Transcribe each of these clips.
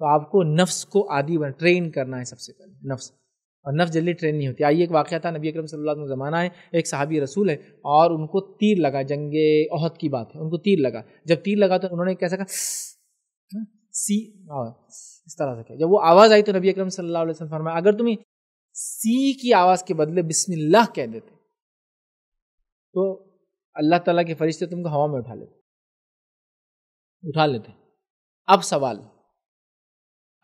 तो आपको नफ्स को आदि बना ट्रेन करना है सबसे पहले नफ्स और नफ्स जल्दी ट्रेन नहीं होती आइए एक वाक़ था नबी अक्रम सल्ला ज़माना है एक साहबी रसूल है और उनको तीर लगा जंगे अहद की बात है उनको तीर लगा जब तीर लगा तो उन्होंने कैसा कहा हाँ, सी इस तरह से कहा जब वो आवाज़ आई तो नबी अक्रम सल्लल्लाहु अलैहि वसल्लम फरमाया अगर तुम्हें सी की आवाज़ के बदले बिस्मिल्लाह कह देते तो अल्लाह ताला के फरिश्ते तुमको हवा में उठा लेते उठा लेते अब सवाल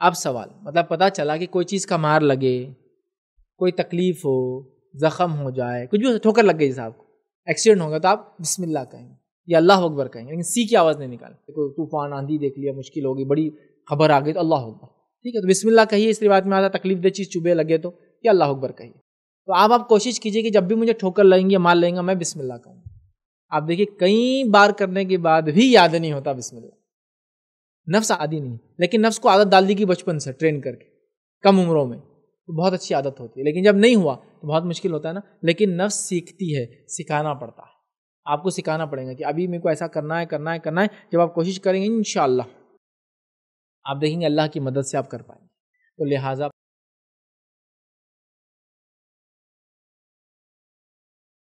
अब सवाल मतलब पता चला कि कोई चीज़ का मार लगे कोई तकलीफ हो ज़ख़म हो जाए कुछ भी ठोकर लग गई साहब को एक्सीडेंट होगा तो आप बिस्मिल्लाह कहेंगे या अल्लाह अकबर कहेंगे लेकिन सी की आवाज़ नहीं निकाल देखो तूफान आंधी देख लिया मुश्किल होगी बड़ी खबर आ गई तो अल्लाह अकबर ठीक है तो बिस्मिल्लाह कहिए इस रिवायत में आता तकलीफ दे चीज़ चुभे लगे तो या अल्लाह अकबर कहिए तो आप आप कोशिश कीजिए कि जब भी मुझे ठोकर लगेंगे मार लेंगे मैं बिस्मिल्लाह कहूँगा आप देखिए कई बार करने के बाद भी याद नहीं होता बिस्मिल्लाह नफ्स आदि नहीं लेकिन नफ्स को आदत डाल दी गई बचपन से ट्रेन करके कम उम्रों में तो बहुत अच्छी आदत होती है लेकिन जब नहीं हुआ तो बहुत मुश्किल होता है ना लेकिन नफ्स सीखती है सिखाना पड़ता है आपको सिखाना पड़ेगा कि अभी मेरे को ऐसा करना है करना है करना है जब आप कोशिश करेंगे इन आप देखेंगे अल्लाह की मदद से आप कर पाएंगे तो लिहाजा